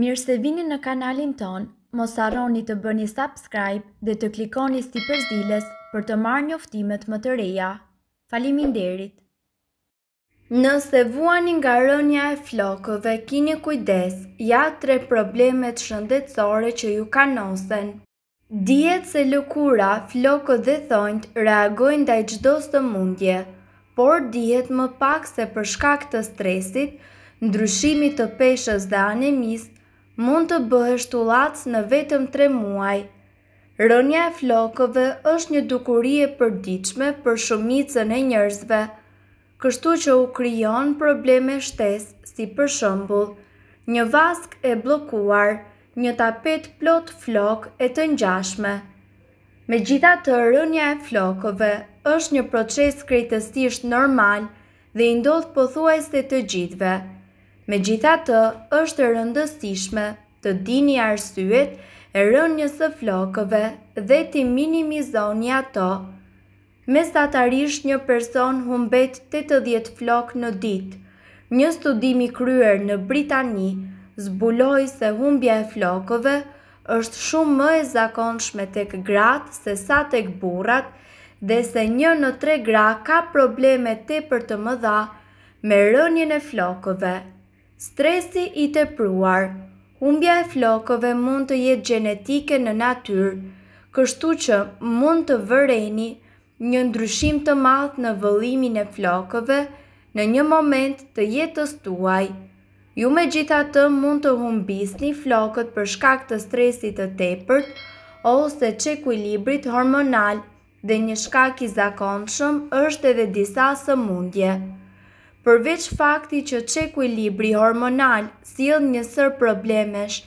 Mirë se vini në kanalin ton, mos arroni të bëni subscribe dhe të klikoni sti përzdiles për të marrë njoftimet më të reja. Falimin derit! Nëse vuani nga rënja e flokëve, kini kujdes, ja tre problemet shëndetsore që ju kanosen. Djetë se lukura, flokët dhe thonjt reagojnë da i gjdo së mundje, por djetë më pak se shkak të stresit, ndryshimit të peshës dhe anemisë, mund të bëhesh tullac në vetëm 3 muaj. Rënja e flokëve është një dukuri e përdiqme për shumicën e njerëzve, kështu që u kryon probleme shtes si për shëmbull, një vask e blokuar, një tapet plot flok e të njashme. Me gjitha të rënja e flokëve është një proces krejtësisht normal dhe i ndodh pothuajse të gjithve. Me gjitha të është rëndësishme të dini arsyet e rënjës e flokëve dhe ti minimizoni ato. Me satarish një person humbet 80 flokë në dit, një studimi kryer në Britani zbuloj se humbja e flokëve është shumë më e zakonshme të gratë se sa të kburat dhe se një në tre gra ka probleme të për të mëdha me rënjën e flokëve. Stresi i tepruar. Humbja e flokëve mund të jetë gjenetike në natyrë, kështu që mund të vëreni një ndryshim të madh në vëllimin e flokëve në një moment të jetës tuaj. Ju me gjitha të mund të humbisni flokët për shkak të stresit të tepërt ose që kujlibrit hormonal dhe një shkak i zakonëshëm është edhe disa së mundje. Përveç fakti që qeku i libri hormonal si njësër problemesh,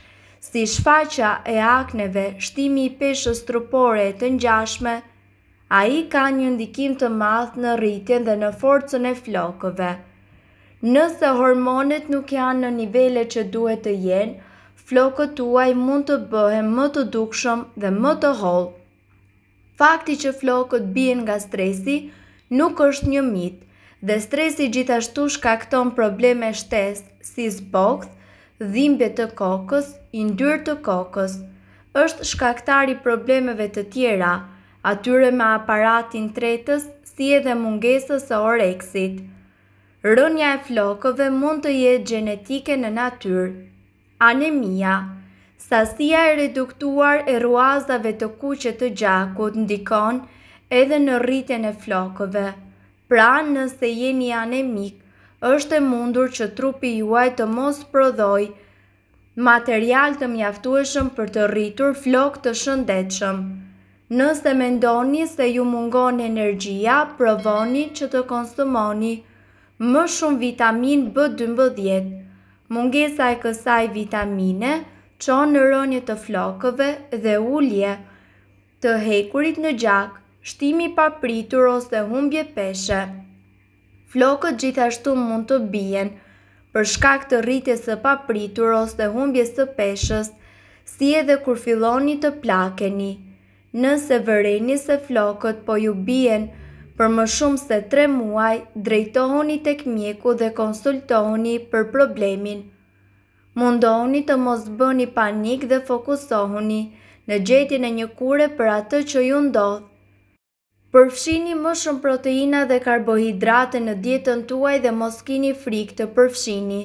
si shfaqa e akneve, shtimi i peshës trupore e të njashme, a i ka një ndikim të math në rritjen dhe në forcën e flokove. Nëse hormonet nuk janë në nivele që duhet të jenë, flokët tuaj mund të bëhe më të dukshëm dhe më të holë. Fakti që flokët bijen nga stresi nuk është një mitë, dhe stresi gjithashtu shkakton probleme shtes, si zbogth, dhimbje të kokës, indyr të kokës, është shkaktari problemeve të tjera, atyre me aparatin tretës, si edhe mungesës së oreksit. Rënja e flokëve mund të jetë gjenetike në naturë. Anemia Sasia e reduktuar e ruazave të kuqet të gjakut ndikon edhe në rritjen e flokëve. Pra nëse jeni anemik, është e mundur që trupi juaj të mos prodhoj material të mjaftueshëm për të rritur flok të shëndetshëm. Nëse mendoni se ju mungon energjia, provoni që të konsumoni më shumë vitamin B12. Mungesa e kësaj vitamine qonë në rënje të flokëve dhe ullje të hekurit në gjakë shtimi pa pritur ose humbje peshe. Flokët gjithashtu mund të bijen për shkak të rritjes së papritur ose humbjes së peshës, si edhe kur filloni të plakeni. Nëse vëreni se flokët po ju bijen për më shumë se tre muaj, drejtohoni tek mjeku dhe konsultohoni për problemin. Mundohoni të mos bëni panik dhe fokusohoni në gjetjen e një kure për atë që ju ndodhë. Përfshini më shumë proteina dhe karbohidrate në dietën tuaj dhe mos keni frikë të përfshini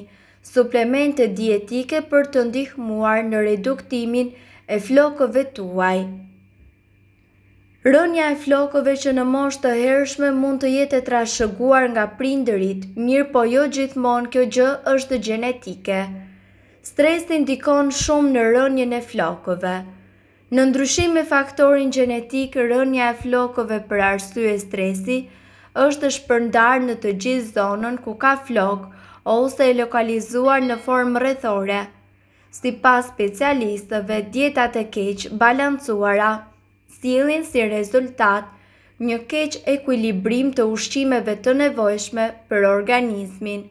suplemente dietike për të ndihmuar në reduktimin e flokëve tuaj. Rënja e flokëve që në moshtë të hershme mund të jetë e trashëguar nga prinderit, mirë po jo gjithmonë kjo gjë është gjenetike. Stres të indikon shumë në rënjën e flokëve. Në ndryshim me faktorin gjenetik, rënja e flokove për arsye stresi është shpërndar në të gjithë zonën ku ka flok ose e lokalizuar në formë rrethore. Si pas specialistëve, dietat e keqë balancuara sielin si rezultat një keq ekuilibrim të ushqimeve të nevojshme për organizmin.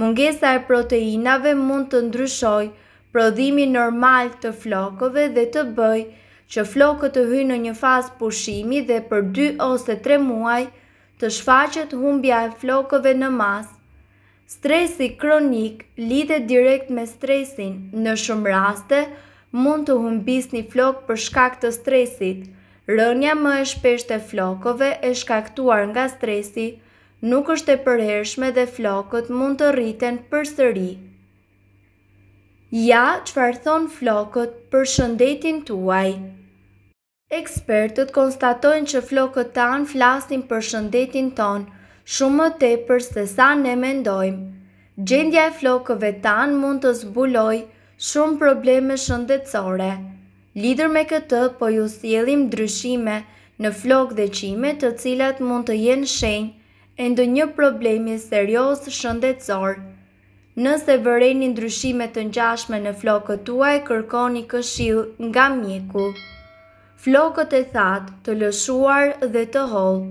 Mungesa e proteinave mund të ndryshojë prodhimi normal të flokove dhe të bëj që flokët të hynë në një fazë pushimi dhe për 2 ose 3 muaj të shfaqet humbja e flokove në mas. Stresi kronik lidhe direkt me stresin. Në shumë raste, mund të humbis një flok për shkak të stresit. Rënja më e shpesht e flokove e shkaktuar nga stresi, nuk është e përhershme dhe flokët mund të rriten për sëri. Ja qëfar thonë flokët për shëndetin tuaj. Ekspertët konstatojnë që flokët tanë flasin për shëndetin tonë, shumë më tepër se sa ne mendojmë. Gjendja e flokëve tanë mund të zbuloj shumë probleme shëndetsore. Lidër me këtë po ju sielim dryshime në flokë dhe qime të cilat mund të jenë shenjë e ndë një problemi serios shëndetsorë. Nëse vëreni ndryshime të ngjashme në flokët tuaj, kërkoni këshill nga mjeku. Flokët e thatë, të lëshuar dhe të hollë.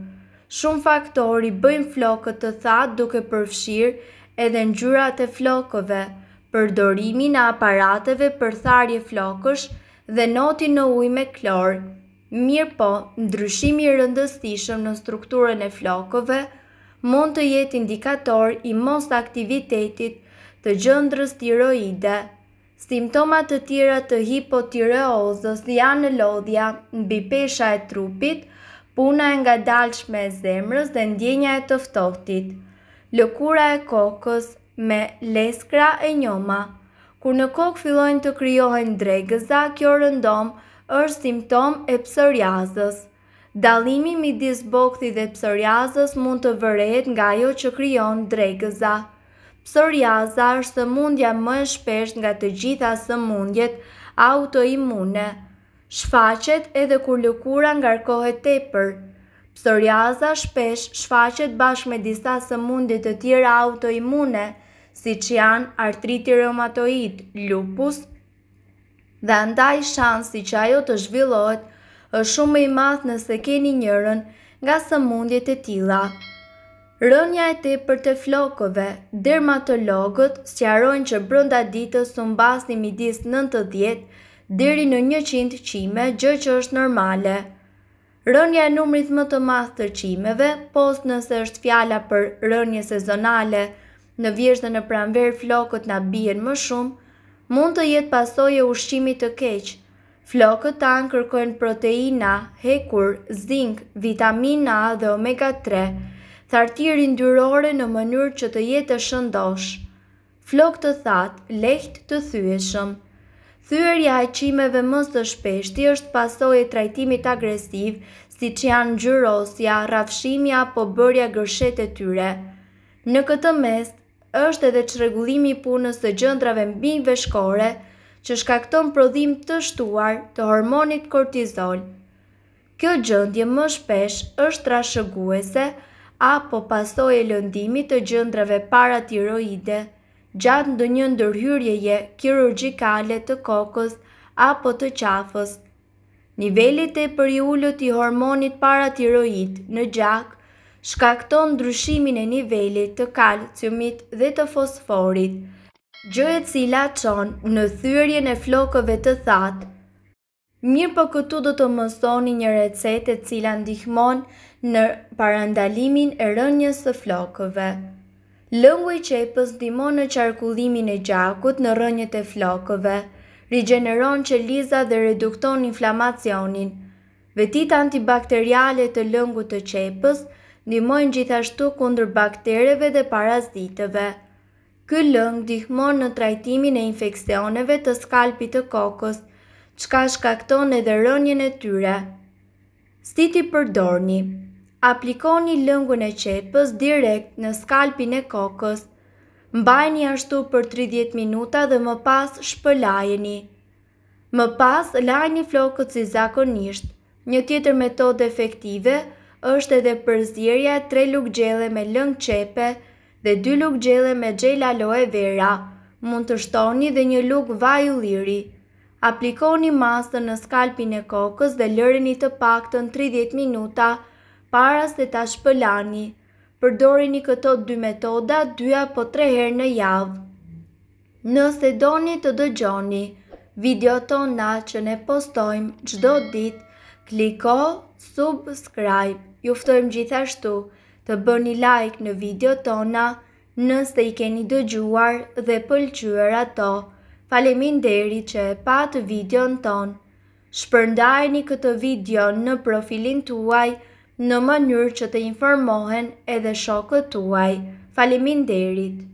Shumë faktori bëjnë flokët të thatë duke përfshirë edhe ngjyrat e flokëve, përdorimin e aparateve për tharje flokësh dhe notin në ujë me klor. Mirë po, ndryshimi i rëndësishëm në strukturën e flokëve mund të jetë indikator i mos aktivitetit të gjëndrës tiroide. Simptomat të tjera të hipotiroozës janë në lodhja në bipesha e trupit, puna e nga dalsh me zemrës dhe ndjenja e tëftotit. Lëkura e kokës me leskra e njoma. Kur në kokë fillojnë të kryohen dregëza, kjo rëndom është simptom e pësërjazës. Dalimi mi disbokti dhe pësërjazës mund të vërret nga jo që kryon dregëza. Psoriaza është së mundja më shpesht nga të gjitha së mundjet autoimune. Shfaqet edhe kur lukura ngarkohet tepër. Psoriaza shpesh shfaqet bashkë me disa së mundjet të tjera autoimune, si që janë artriti reumatoid, lupus, dhe ndaj shansi që ajo të zhvillohet është shumë i math nëse keni njërën nga së mundjet e tila. Rënja e te për të flokove, dermatologët sjarojnë që brënda ditës të mbas një midis 90 diri në 100 qime gjë që është normale. Rënja e numrit më të math të qimeve, post nëse është fjala për rënje sezonale, në vjeshtë dhe në pranver flokët na bijen më shumë, mund të jetë e ushqimit të keqë. Flokët ta në kërkojnë proteina, hekur, zinc, vitamina A dhe omega 3, thartiri ndyrore në mënyrë që të jetë shëndosh. Flok të thatë, leht të thyeshëm. Thyërja e qimeve mës të shpeshti është pasoj e trajtimit agresiv, si që janë gjyrosja, rafshimja po bërja gërshet e tyre. Në këtë mes, është edhe që regullimi punës të gjëndrave mbi veshkore, që shkakton prodhim të shtuar të hormonit kortizol. Kjo gjëndje më shpesh është rashëguese, apo pasoj e lëndimit të gjëndrave paratiroide, gjatë ndë një ndërhyrjeje kirurgikale të kokës apo të qafës. Nivellit e përjullët i ullët i hormonit paratiroid në gjak shkakton ndryshimin e nivellit të kalciumit dhe të fosforit, gjë e cila në thyrje në flokove të thatë Mirë për po këtu do të mësoni një recetë e cila ndihmon në parandalimin e rënjës të flokëve. Lëngu i qepës dimon në qarkullimin e gjakut në rënjët e flokëve, rigeneron që liza dhe redukton inflamacionin. Vetit antibakteriale të lëngu të qepës ndimojnë gjithashtu kundër baktereve dhe parazitëve. Ky lëng dihmon në trajtimin e infekcioneve të skalpit të kokës, qka shkakton edhe rënjën e tyre. Stiti për dorni Aplikoni lëngun e qepës direkt në skalpin e kokës. Mbajni ashtu për 30 minuta dhe më pas shpëlajeni. Më pas lajni flokët si zakonisht. Një tjetër metodë efektive është edhe përzirja 3 lukë gjele me lëngë qepe dhe 2 lukë gjele me gjela aloe vera. Mund të shtoni dhe një lukë vaj u liri. Aplikoni masën në skalpin e kokës dhe lërini të paktën 30 minuta para se ta shpëlani. Përdorini këto dy metoda 2 apo 3 herë në javë. Nëse doni të dëgjoni video tona që ne postojmë çdo ditë, kliko subscribe. Juftojmë gjithashtu të bëni like në video tona nëse i keni dëgjuar dhe pëlqyer ato. Falemin deri që e patë videon ton. Shpërndajni këtë videon në profilin tuaj në mënyrë që të informohen edhe shokët tuaj. Falemin derit.